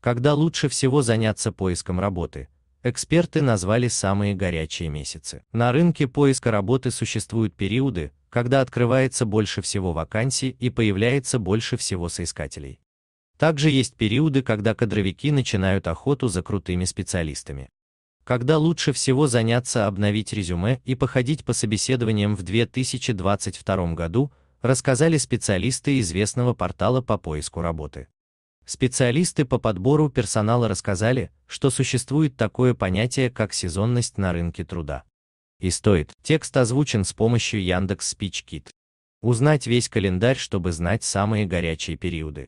когда лучше всего заняться поиском работы. Эксперты назвали самые горячие месяцы. На рынке поиска работы существуют периоды, когда открывается больше всего вакансий и появляется больше всего соискателей. Также есть периоды, когда кадровики начинают охоту за крутыми специалистами. Когда лучше всего заняться обновить резюме и походить по собеседованиям в 2022 году, рассказали специалисты известного портала по поиску работы. Специалисты по подбору персонала рассказали, что существует такое понятие, как сезонность на рынке труда. И стоит. Текст озвучен с помощью Яндекс Спичкит. Узнать весь календарь, чтобы знать самые горячие периоды.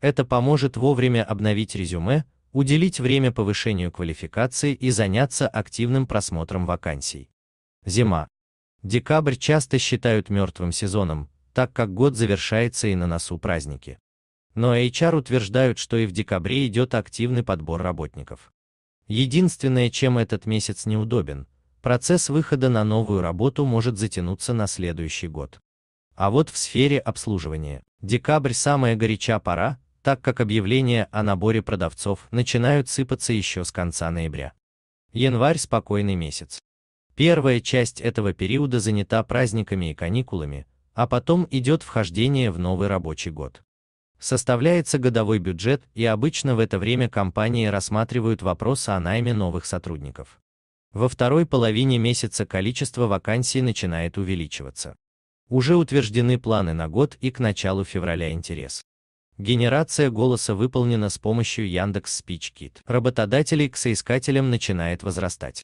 Это поможет вовремя обновить резюме, уделить время повышению квалификации и заняться активным просмотром вакансий. Зима. Декабрь часто считают мертвым сезоном, так как год завершается и на носу праздники. Но HR утверждают, что и в декабре идет активный подбор работников. Единственное, чем этот месяц неудобен, процесс выхода на новую работу может затянуться на следующий год. А вот в сфере обслуживания. Декабрь самая горяча пора, так как объявления о наборе продавцов начинают сыпаться еще с конца ноября. Январь – спокойный месяц. Первая часть этого периода занята праздниками и каникулами, а потом идет вхождение в новый рабочий год. Составляется годовой бюджет, и обычно в это время компании рассматривают вопрос о найме новых сотрудников. Во второй половине месяца количество вакансий начинает увеличиваться. Уже утверждены планы на год и к началу февраля интерес. Генерация голоса выполнена с помощью Яндекс SpeechKit. Работодателей к соискателям начинает возрастать.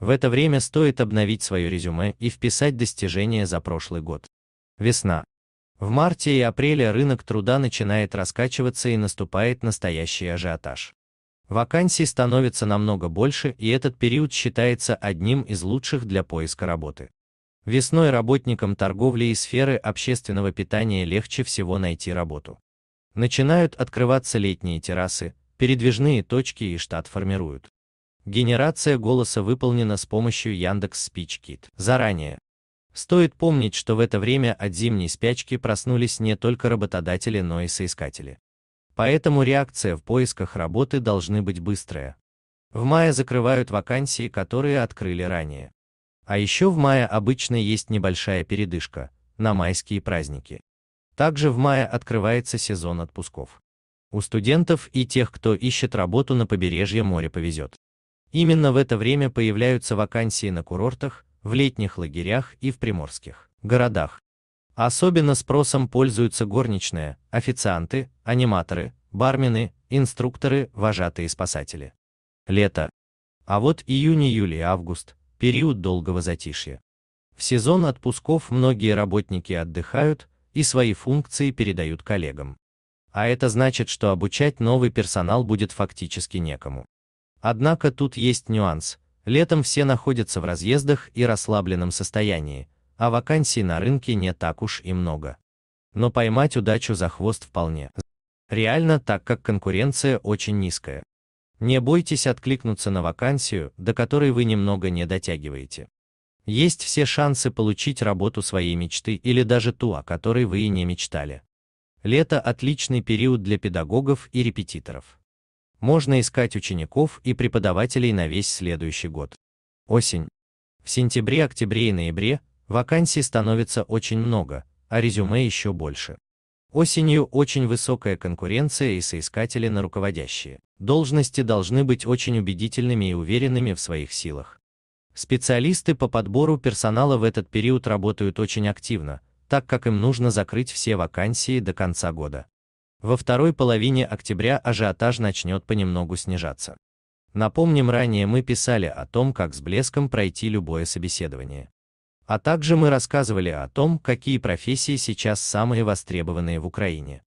В это время стоит обновить свое резюме и вписать достижения за прошлый год. Весна. В марте и апреле рынок труда начинает раскачиваться и наступает настоящий ажиотаж. Вакансий становится намного больше, и этот период считается одним из лучших для поиска работы. Весной работникам торговли и сферы общественного питания легче всего найти работу. Начинают открываться летние террасы, передвижные точки и штат формируют. Генерация голоса выполнена с помощью Яндекс Speech Заранее, Стоит помнить, что в это время от зимней спячки проснулись не только работодатели, но и соискатели. Поэтому реакция в поисках работы должны быть быстрая. В мае закрывают вакансии, которые открыли ранее. А еще в мае обычно есть небольшая передышка на майские праздники. Также в мае открывается сезон отпусков. У студентов и тех, кто ищет работу на побережье моря повезет. Именно в это время появляются вакансии на курортах, в летних лагерях и в приморских городах. Особенно спросом пользуются горничные, официанты, аниматоры, бармены, инструкторы, вожатые спасатели. Лето. А вот июнь, июль и август – период долгого затишья. В сезон отпусков многие работники отдыхают и свои функции передают коллегам. А это значит, что обучать новый персонал будет фактически некому. Однако тут есть нюанс – Летом все находятся в разъездах и расслабленном состоянии, а вакансий на рынке не так уж и много. Но поймать удачу за хвост вполне. Реально, так как конкуренция очень низкая. Не бойтесь откликнуться на вакансию, до которой вы немного не дотягиваете. Есть все шансы получить работу своей мечты или даже ту, о которой вы и не мечтали. Лето – отличный период для педагогов и репетиторов. Можно искать учеников и преподавателей на весь следующий год. Осень. В сентябре, октябре и ноябре вакансий становится очень много, а резюме еще больше. Осенью очень высокая конкуренция и соискатели на руководящие. Должности должны быть очень убедительными и уверенными в своих силах. Специалисты по подбору персонала в этот период работают очень активно, так как им нужно закрыть все вакансии до конца года. Во второй половине октября ажиотаж начнет понемногу снижаться. Напомним, ранее мы писали о том, как с блеском пройти любое собеседование. А также мы рассказывали о том, какие профессии сейчас самые востребованные в Украине.